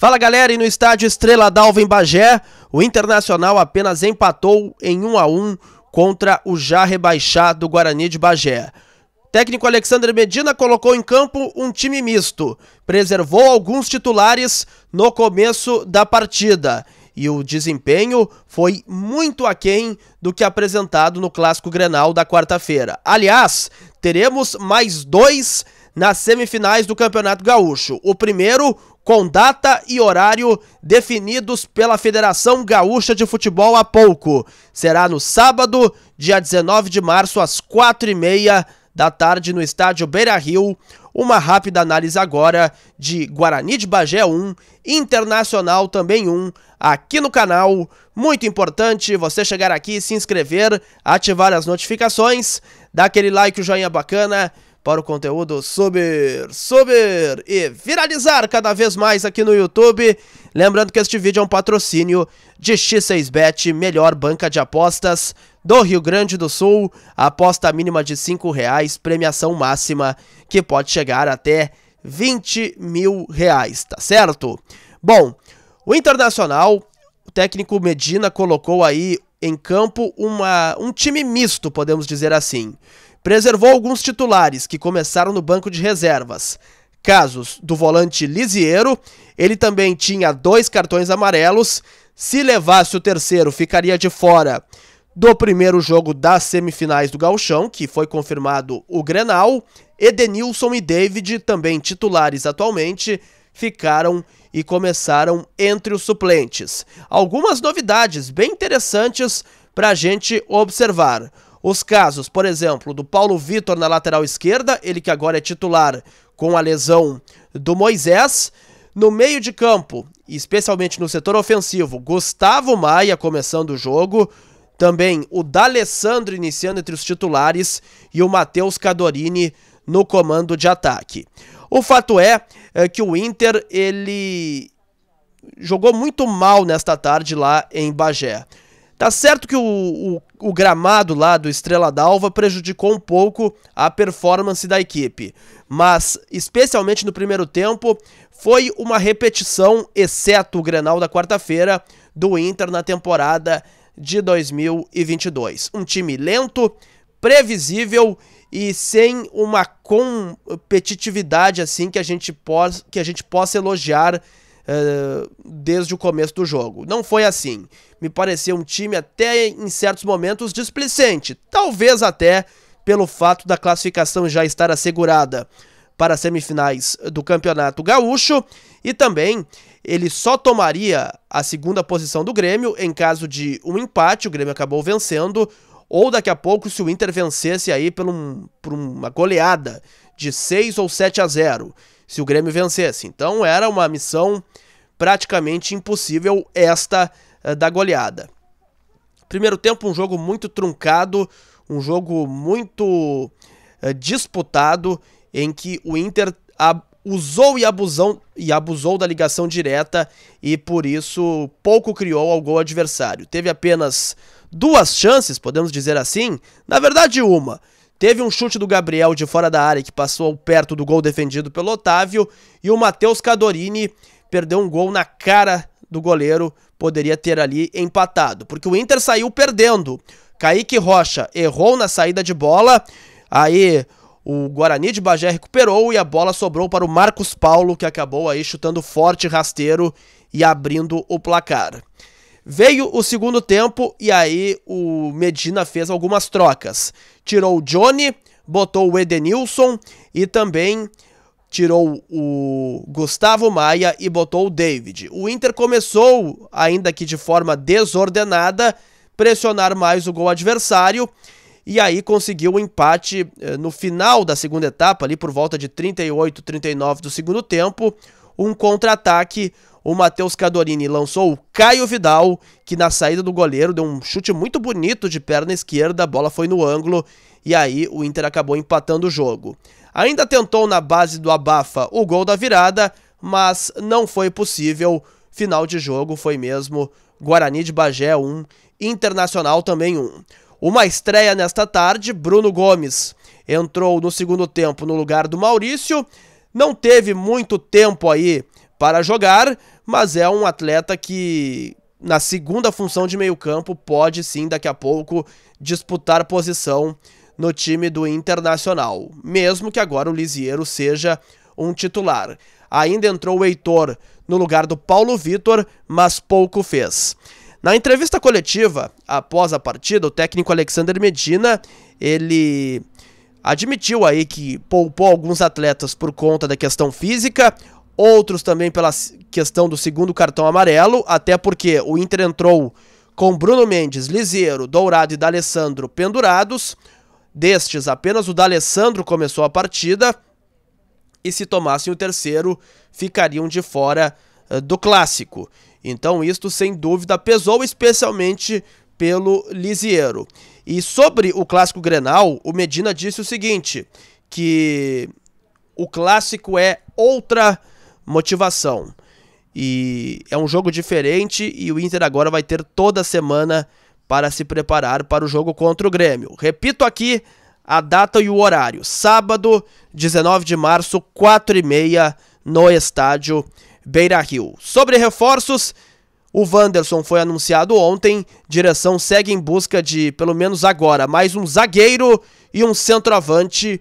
Fala galera, e no estádio Estrela d'Alva em Bagé, o Internacional apenas empatou em 1 a 1 contra o já rebaixado Guarani de Bagé. técnico Alexandre Medina colocou em campo um time misto, preservou alguns titulares no começo da partida e o desempenho foi muito aquém do que apresentado no Clássico Grenal da quarta-feira. Aliás, teremos mais dois nas semifinais do Campeonato Gaúcho. O primeiro com data e horário definidos pela Federação Gaúcha de Futebol há pouco. Será no sábado, dia 19 de março, às 4h30 da tarde, no estádio Beira Rio. Uma rápida análise agora de Guarani de Bagé 1, Internacional também 1, aqui no canal. Muito importante você chegar aqui, se inscrever, ativar as notificações, dar aquele like, o joinha bacana para o conteúdo subir, subir e viralizar cada vez mais aqui no YouTube. Lembrando que este vídeo é um patrocínio de X6Bet, melhor banca de apostas do Rio Grande do Sul. Aposta mínima de R$ reais, premiação máxima que pode chegar até 20 mil reais, tá certo? Bom, o Internacional, o técnico Medina colocou aí em campo uma, um time misto, podemos dizer assim preservou alguns titulares que começaram no banco de reservas. Casos do volante Lisiero, ele também tinha dois cartões amarelos. Se levasse o terceiro, ficaria de fora do primeiro jogo das semifinais do Galchão, que foi confirmado o Grenal. Edenilson e David, também titulares atualmente, ficaram e começaram entre os suplentes. Algumas novidades bem interessantes para a gente observar. Os casos, por exemplo, do Paulo Vitor na lateral esquerda, ele que agora é titular com a lesão do Moisés. No meio de campo, especialmente no setor ofensivo, Gustavo Maia começando o jogo. Também o D'Alessandro iniciando entre os titulares e o Matheus Cadorini no comando de ataque. O fato é, é, que o Inter ele jogou muito mal nesta tarde lá em Bagé. Tá certo que o, o, o, gramado lá do Estrela d'Alva prejudicou um pouco a performance da equipe, mas especialmente no primeiro tempo foi uma repetição, exceto o Grenal da quarta-feira, do Inter na temporada de 2022. Um time lento, previsível e sem uma competitividade assim que a gente, po que a gente possa elogiar eh, desde o começo do jogo. Não foi assim. Me pareceu um time até em certos momentos displicente, talvez até pelo fato da classificação já estar assegurada para as semifinais do Campeonato Gaúcho e também ele só tomaria a segunda posição do Grêmio em caso de um empate, o Grêmio acabou vencendo, ou daqui a pouco se o Inter vencesse aí por, um, por uma goleada de 6 ou 7 a 0 se o Grêmio vencesse. Então era uma missão praticamente impossível esta eh, da goleada. Primeiro tempo, um jogo muito truncado, um jogo muito eh, disputado, em que o Inter usou e abusou, e abusou da ligação direta e por isso pouco criou ao gol adversário. Teve apenas duas chances, podemos dizer assim, na verdade uma. Teve um chute do Gabriel de fora da área que passou perto do gol defendido pelo Otávio e o Matheus Cadorini perdeu um gol na cara do goleiro, poderia ter ali empatado, porque o Inter saiu perdendo. Kaique Rocha errou na saída de bola, aí o Guarani de Bagé recuperou e a bola sobrou para o Marcos Paulo, que acabou aí chutando forte rasteiro e abrindo o placar. Veio o segundo tempo e aí o Medina fez algumas trocas. Tirou o Johnny, botou o Edenilson e também tirou o Gustavo Maia e botou o David. O Inter começou, ainda que de forma desordenada, pressionar mais o gol adversário e aí conseguiu o um empate eh, no final da segunda etapa, ali por volta de 38, 39 do segundo tempo, um contra-ataque o Matheus Cadorini lançou o Caio Vidal, que na saída do goleiro deu um chute muito bonito de perna esquerda, a bola foi no ângulo e aí o Inter acabou empatando o jogo. Ainda tentou na base do abafa o gol da virada, mas não foi possível. Final de jogo foi mesmo Guarani de Bagé 1, um, Internacional também 1. Um. Uma estreia nesta tarde, Bruno Gomes entrou no segundo tempo no lugar do Maurício, não teve muito tempo aí para jogar, mas é um atleta que na segunda função de meio-campo pode sim daqui a pouco disputar posição no time do Internacional, mesmo que agora o Lisieiro seja um titular. Ainda entrou o Heitor no lugar do Paulo Vitor, mas pouco fez. Na entrevista coletiva, após a partida, o técnico Alexander Medina, ele admitiu aí que poupou alguns atletas por conta da questão física, outros também pela questão do segundo cartão amarelo, até porque o Inter entrou com Bruno Mendes, Liseiro, Dourado e D'Alessandro pendurados. Destes, apenas o D'Alessandro começou a partida e se tomassem o terceiro, ficariam de fora eh, do clássico. Então, isto sem dúvida pesou especialmente pelo Lisiero. E sobre o clássico Grenal, o Medina disse o seguinte: que o clássico é outra motivação. E é um jogo diferente e o Inter agora vai ter toda a semana para se preparar para o jogo contra o Grêmio. Repito aqui a data e o horário: sábado, 19 de março, 4 e meia, no estádio Beira Rio. Sobre reforços, o Wanderson foi anunciado ontem. Direção segue em busca de, pelo menos agora, mais um zagueiro e um centroavante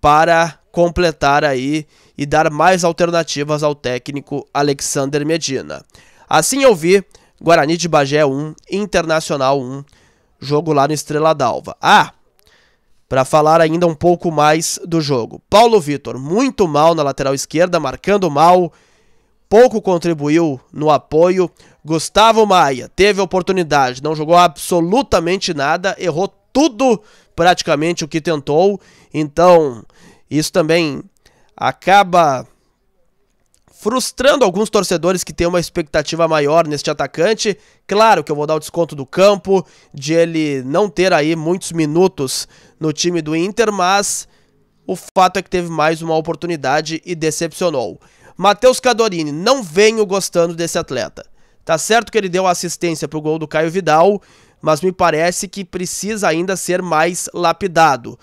para completar aí e dar mais alternativas ao técnico Alexander Medina. Assim eu vi Guarani de Bagé 1, Internacional 1, jogo lá no Estrela d'Alva. Ah, para falar ainda um pouco mais do jogo. Paulo Vitor, muito mal na lateral esquerda, marcando mal, pouco contribuiu no apoio. Gustavo Maia teve oportunidade, não jogou absolutamente nada, errou tudo praticamente o que tentou. Então, isso também acaba frustrando alguns torcedores que têm uma expectativa maior neste atacante. Claro que eu vou dar o desconto do campo, de ele não ter aí muitos minutos no time do Inter, mas o fato é que teve mais uma oportunidade e decepcionou. Matheus Cadorini, não venho gostando desse atleta. Tá certo que ele deu assistência pro gol do Caio Vidal, mas me parece que precisa ainda ser mais lapidado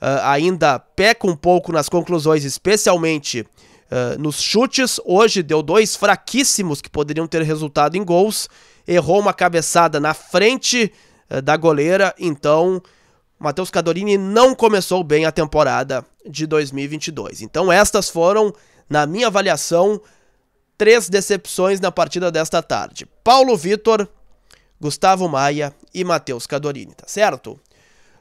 uh, ainda peca um pouco nas conclusões, especialmente uh, nos chutes. Hoje deu dois fraquíssimos que poderiam ter resultado em gols. Errou uma cabeçada na frente uh, da goleira, então Matheus Cadorini não começou bem a temporada de 2022. Então estas foram, na minha avaliação, três decepções na partida desta tarde. Paulo Vitor, Gustavo Maia e Matheus Cadorini, tá certo?